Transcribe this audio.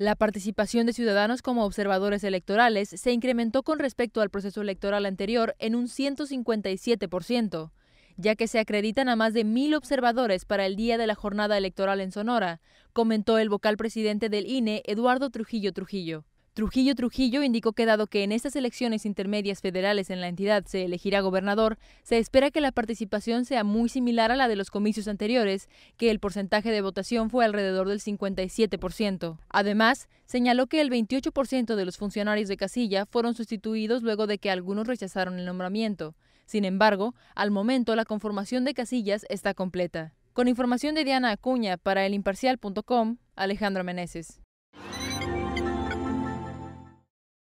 La participación de ciudadanos como observadores electorales se incrementó con respecto al proceso electoral anterior en un 157%, ya que se acreditan a más de mil observadores para el día de la jornada electoral en Sonora, comentó el vocal presidente del INE, Eduardo Trujillo Trujillo. Trujillo Trujillo indicó que dado que en estas elecciones intermedias federales en la entidad se elegirá gobernador, se espera que la participación sea muy similar a la de los comicios anteriores, que el porcentaje de votación fue alrededor del 57%. Además, señaló que el 28% de los funcionarios de casilla fueron sustituidos luego de que algunos rechazaron el nombramiento. Sin embargo, al momento la conformación de casillas está completa. Con información de Diana Acuña para elimparcial.com, Alejandro Meneses.